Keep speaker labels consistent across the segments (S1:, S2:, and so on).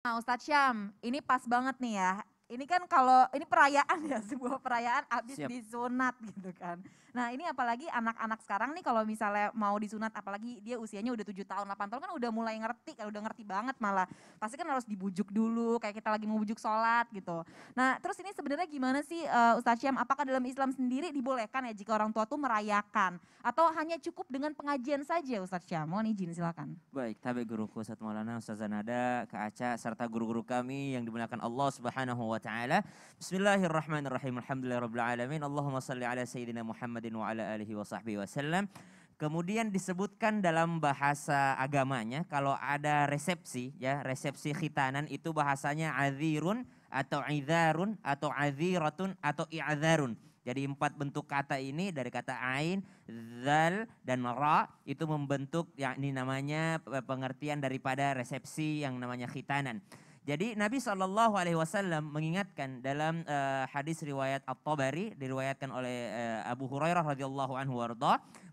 S1: Nah Ustadz Syam, ini pas banget nih ya. Ini kan kalau, ini perayaan ya, sebuah perayaan habis disunat gitu kan. Nah ini apalagi anak-anak sekarang nih kalau misalnya mau disunat apalagi dia usianya udah 7 tahun, 8 tahun kan udah mulai ngerti, kan udah ngerti banget malah. Pasti kan harus dibujuk dulu kayak kita lagi mau bujuk sholat gitu. Nah terus ini sebenarnya gimana sih uh, Ustaz Syam, apakah dalam Islam sendiri dibolehkan ya jika orang tua tuh merayakan? Atau hanya cukup dengan pengajian saja Ustaz Syam? Mohon izin silakan.
S2: Baik, tabe guruku Ustaz Maulana, Ustaz Zanada, Kak Aca, serta guru-guru kami yang dimuliakan Allah Subhanahu wa taala. Bismillahirrahmanirrahim. Alhamdulillahirrahmanirrahim, Allahumma salli ala sayyidina Muhammad Muhammadin wa ala alihi wa sahbihi wasallam. Kemudian disebutkan dalam bahasa agamanya kalau ada resepsi ya, resepsi khitanan itu bahasanya azirun atau idharun atau aziratun atau i'adharun. Jadi empat bentuk kata ini dari kata ain, zal dan ra itu membentuk yang ini namanya eh, pengertian daripada resepsi yang namanya khitanan. Jadi Nabi Shallallahu Alaihi Wasallam mengingatkan dalam uh, hadis riwayat At-Tabari diriwayatkan oleh uh, Abu Hurairah radhiyallahu anhu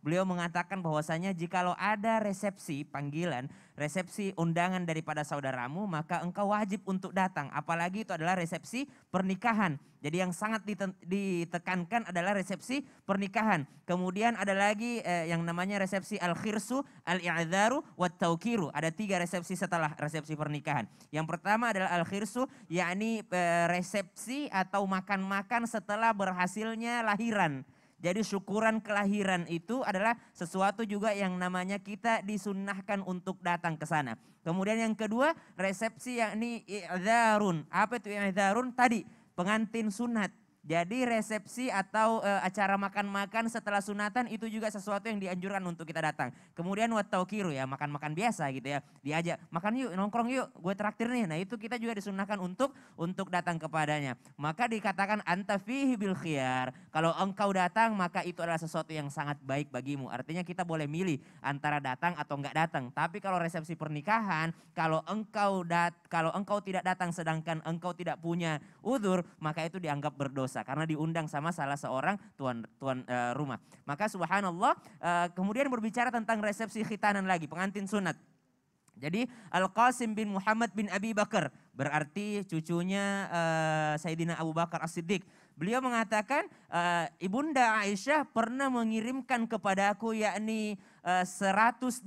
S2: beliau mengatakan bahwasanya jikalau ada resepsi panggilan, resepsi undangan daripada saudaramu, maka engkau wajib untuk datang. Apalagi itu adalah resepsi pernikahan. Jadi yang sangat ditekankan adalah resepsi pernikahan. Kemudian ada lagi eh, yang namanya resepsi al-khirsu, al iadharu wat taukiru. Ada tiga resepsi setelah resepsi pernikahan. Yang pertama adalah al-khirsu, yakni eh, resepsi atau makan-makan setelah berhasilnya lahiran jadi syukuran kelahiran itu adalah sesuatu juga yang namanya kita disunnahkan untuk datang ke sana. Kemudian yang kedua resepsi yang yakni i'dharun. Apa itu i'dharun? Tadi pengantin sunat jadi resepsi atau e, acara makan-makan setelah sunatan itu juga sesuatu yang dianjurkan untuk kita datang. Kemudian wat ya, makan-makan biasa gitu ya. Diajak, makan yuk, nongkrong yuk, gue traktir nih. Nah itu kita juga disunahkan untuk untuk datang kepadanya. Maka dikatakan anta fihi bil khiyar. Kalau engkau datang maka itu adalah sesuatu yang sangat baik bagimu. Artinya kita boleh milih antara datang atau enggak datang. Tapi kalau resepsi pernikahan, kalau engkau dat kalau engkau tidak datang sedangkan engkau tidak punya udur, maka itu dianggap berdosa biasa karena diundang sama salah seorang tuan tuan uh, rumah. Maka subhanallah uh, kemudian berbicara tentang resepsi khitanan lagi, pengantin sunat. Jadi Al-Qasim bin Muhammad bin Abi Bakar berarti cucunya uh, Sayyidina Abu Bakar As-Siddiq. Beliau mengatakan uh, Ibunda Aisyah pernah mengirimkan kepadaku yakni uh,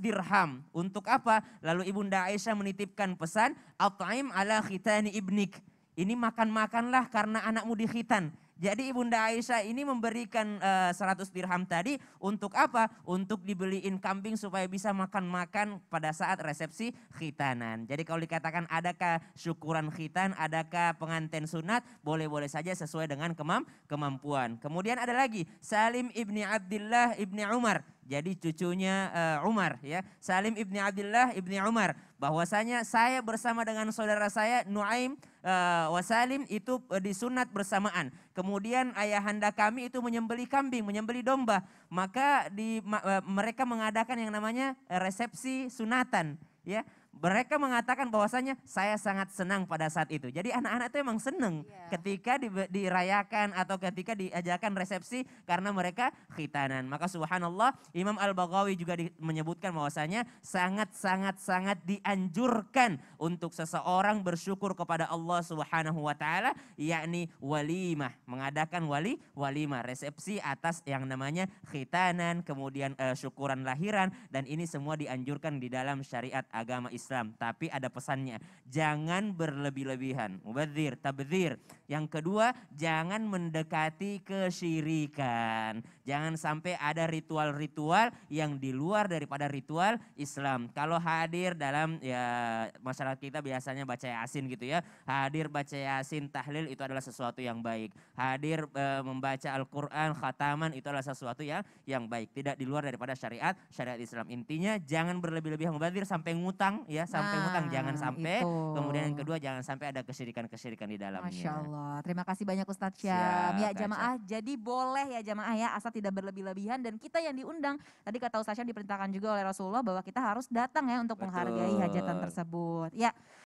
S2: dirham. Untuk apa? Lalu Ibunda Aisyah menitipkan pesan at'im ala khitani ibnik ini makan-makanlah karena anakmu dikhitan. Jadi Ibunda Aisyah ini memberikan uh, eh, 100 dirham tadi untuk apa? Untuk dibeliin kambing supaya bisa makan-makan pada saat resepsi khitanan. Jadi kalau dikatakan adakah syukuran khitan, adakah pengantin sunat, boleh-boleh saja sesuai dengan kemam kemampuan. Kemudian ada lagi Salim ibni Abdullah ibni Umar. Jadi cucunya uh, Umar ya. Salim ibni Abdullah ibni Umar bahwasanya saya bersama dengan saudara saya Nuaim uh, eh, Wasalim itu uh, disunat bersamaan Kemudian ayahanda kami itu menyembeli kambing, menyembeli domba. Maka di, eh, mereka mengadakan yang namanya resepsi sunatan. Ya, mereka mengatakan bahwasanya saya sangat senang pada saat itu. Jadi anak-anak itu emang senang yeah. ketika di, dirayakan atau ketika diajarkan resepsi karena mereka khitanan. Maka subhanallah Imam Al-Baghawi juga di, menyebutkan bahwasanya sangat-sangat-sangat dianjurkan untuk seseorang bersyukur kepada Allah Subhanahu wa taala yakni walimah, mengadakan wali walimah, resepsi atas yang namanya khitanan, kemudian uh, syukuran lahiran dan ini semua dianjurkan di dalam syariat agama Islam. Islam. Tapi ada pesannya, jangan berlebih-lebihan. Mubadzir, tabadzir. Yang kedua, jangan mendekati kesyirikan. Jangan sampai ada ritual-ritual yang di luar daripada ritual Islam. Kalau hadir dalam ya masyarakat kita biasanya baca Yasin gitu ya. Hadir baca Yasin, tahlil itu adalah sesuatu yang baik. Hadir e, membaca Al-Qur'an, khataman itu adalah sesuatu yang yang baik. Tidak di luar daripada syariat syariat Islam. Intinya jangan berlebih-lebihan mubadzir sampai ngutang ya ya sampai nah, hutang jangan sampai. Itu. Kemudian yang kedua jangan sampai ada kesirikan-kesirikan di dalamnya. Masya Allah.
S1: Terima kasih banyak Ustadz Syam. ya jamaah siap. jadi boleh ya jamaah ya asal tidak berlebih-lebihan dan kita yang diundang tadi kata Ustadz Syam diperintahkan juga oleh Rasulullah bahwa kita harus datang ya untuk Betul. menghargai hajatan tersebut. Ya